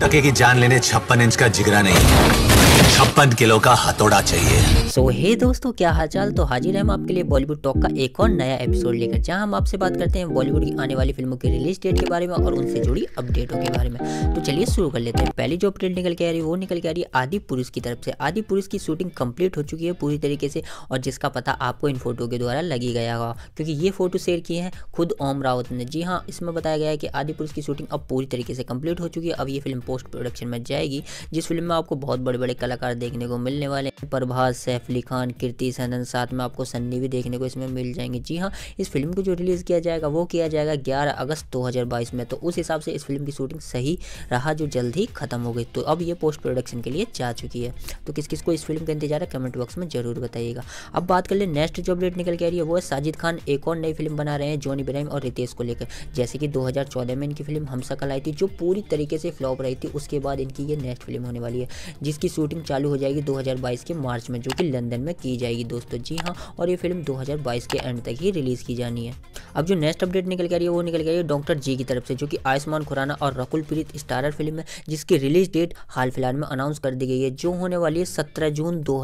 टके की जान लेने छप्पन इंच का जिगरा नहीं छप्पन किलो का हथौड़ा चाहिए सो so, हे hey दोस्तों क्या हालचाल तो हाजिर है हम आपके लिए बॉलीवुड टॉक का एक और नया एपिसोड लेकर जहां हम आपसे बात करते हैं बॉलीवुड की आने वाली फिल्मों की रिलीज डेट के बारे में और उनसे जुड़ी अपडेटों के बारे में तो चलिए शुरू कर लेते हैं पहली जो अपडेट निकल के आ रही है वो निकल के आ रही है आदि पुरुष की तरफ से आदि पुरुष की शूटिंग कंप्लीट हो चुकी है पूरी तरीके से और जिसका पता आपको इन फोटो के द्वारा लगी गया होगा क्योंकि ये फोटो शेयर किए हैं खुद ओम रावत ने जी हाँ इसमें बताया गया है कि आदि पुरुष की शूटिंग अब पूरी तरीके से कंप्लीट हो चुकी है अब ये फिल्म पोस्ट प्रोडक्शन में जाएगी जिस फिल्म में आपको बहुत बड़े बड़े कलाकार देखने को मिलने वाले हैं प्रभास सैफ अली खान कीर्ति सनन साथ में आपको सन्नी भी देखने को इसमें मिल जाएंगे जी हाँ इस फिल्म को जो रिलीज़ किया जाएगा वो किया जाएगा ग्यारह अगस्त दो में तो उस हिसाब से इस फिल्म की शूटिंग सही रहा जो जल्द ही खत्म हो गई तो अब ये पोस्ट प्रोडक्शन के लिए जा चुकी है तो किस किस को इस फिल्म का इंतजार है कमेंट बॉक्स में जरूर बताइएगा अब बात कर ले नेक्स्ट जो अपडेट निकल के आ रही है वो साजिद खान एक और नई फिल्म बना रहे हैं जॉनी इब्राहिम और रितेश को लेकर जैसे कि 2014 में इनकी फिल्म हम सकल आई थी जो पूरी तरीके से फ्लॉप रही थी उसके बाद इनकी ये नेक्स्ट फिल्म होने वाली है जिसकी शूटिंग चालू हो जाएगी 2022 के मार्च में जो कि लंदन में की जाएगी दोस्तों जी हाँ और ये फिल्म 2022 के एंड तक ही रिलीज़ की जानी है अब जो नेक्स्ट अपडेट निकल के आ रही है वो निकल के आई रही है डॉक्टर जी की तरफ से जो कि आयुष्मान खुराना और रकुल प्रीत स्टारर फिल्म है जिसकी रिलीज डेट हाल फिलहाल में अनाउंस कर दी गई है जो होने वाली है सत्रह जून दो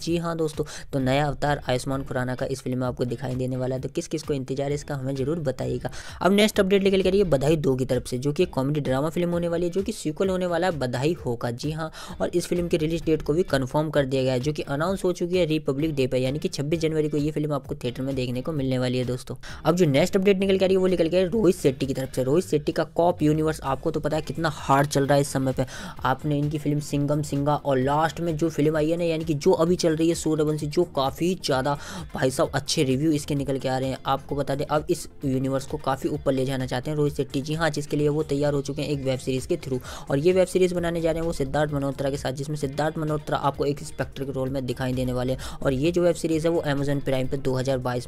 जी हाँ दोस्तों तो नया अवतार आयुष्मान खुराना का इस फिल्म में आपको दिखाई देने वाला है तो किस किस को इंतजार है इसका हमें जरूर बताइएगा अब नेक्स्ट अपडेट निकल के आ रही है बधाई दो की तरफ से जो कि कॉमेडी ड्रामा फिल्म होने वाली है जो कि सीक्वल होने वाला है बधाई होगा जी हाँ और इस फिल्म की रिलीज डेट को भी कन्फर्म कर दिया गया है जो कि अनाउंस हो चुकी है रिपब्लिक डे पर यानी कि छब्बीस जनवरी को ये फिल्म आपको थिएटर में देखने को मिलने वाली है दोस्तों अब जो नेक्स्ट अपडेट निकल के आ रही है वो निकल के रोहित शेट्टी की तरफ से रोहित शेट्टी का कॉप यूनिवर्स आपको तो पता है कितना हार्ड चल रहा है इस समय पर आपने इनकी फिल्म सिंगम सिंगा और लास्ट में जो फिल्म आई है ना यानी कि जो अभी चल रही है सूर्यवंशी जो काफ़ी ज़्यादा भाई साहब अच्छे रिव्यू इसके निकल के आ रहे हैं आपको बता दें अब इस यूनिवर्स को काफ़ी ऊपर ले जाना चाहते हैं रोहित शेट्टी जी हाँ जिसके लिए वो तैयार हो चुके हैं एक वेब सीरीज़ के थ्रू और ये वेब सीरीज़ बनाने जा रहे हैं वो सिद्धार्थ मल्होत्रा के साथ जिसमें सिद्धार्थ मल्होत्रा आपको एक स्पेक्टर के रोल में दिखाई देने वाले हैं और ये जो वेब सीरीज़ है वो अमेजन प्राइम पर दो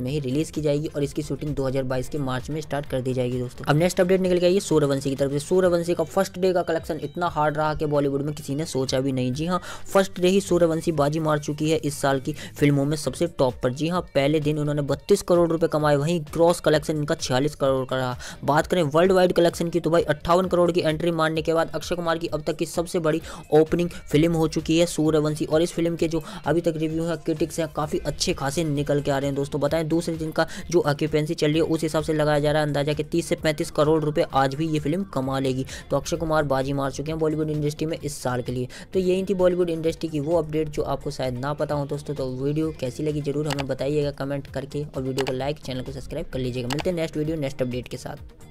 में ही रिलीज़ की जाएगी और इसकी शूटिंग बुकिंग 2022 के मार्च में स्टार्ट कर दी जाएगी दोस्तों अब नेक्स्ट अपडेट निकल गया है सूर्यवंशी की तरफ से सूर्यवंशी का फर्स्ट डे का कलेक्शन इतना हार्ड रहा कि बॉलीवुड में किसी ने सोचा भी नहीं जी हाँ फर्स्ट डे ही सूर्यवंशी बाजी मार चुकी है इस साल की फिल्मों में सबसे टॉप पर जी हाँ पहले दिन उन्होंने बत्तीस करोड़ रुपये कमाए वहीं क्रॉस कलेक्शन इनका छियालीस करोड़ का रहा बात करें वर्ल्ड वाइड कलेक्शन की तो भाई अट्ठावन करोड़ की एंट्री मारने के बाद अक्षय कुमार की अब तक की सबसे बड़ी ओपनिंग फिल्म हो चुकी है सूर्यवंशी और इस फिल्म के जो अभी तक रिव्यू है क्रिटिक्स हैं काफ़ी अच्छे खासे निकल के आ रहे हैं दोस्तों बताएं दूसरे दिन का जो ऑक्यूपेंसी चल रही है उस हिसाब से लगाया जा रहा है अंदाजा कि तीस से पैंतीस करोड़ रुपये आज भी ये फिल्म कमा लेगी तो अक्षय कुमार बाजी मार चुके हैं बॉलीवुड इंडस्ट्री में इस साल के लिए तो यही थी बॉलीवुड इंडस्ट्री की वो अपडेट जो आपको शायद ना पता हो दोस्तों तो वीडियो कैसी लगी जरूर हमें बताइएगा कमेंट करके और वीडियो को लाइक चैनल को सब्सक्राइब कर लीजिएगा मिलते हैं नेक्स्ट वीडियो नेक्स्ट अपडेट के साथ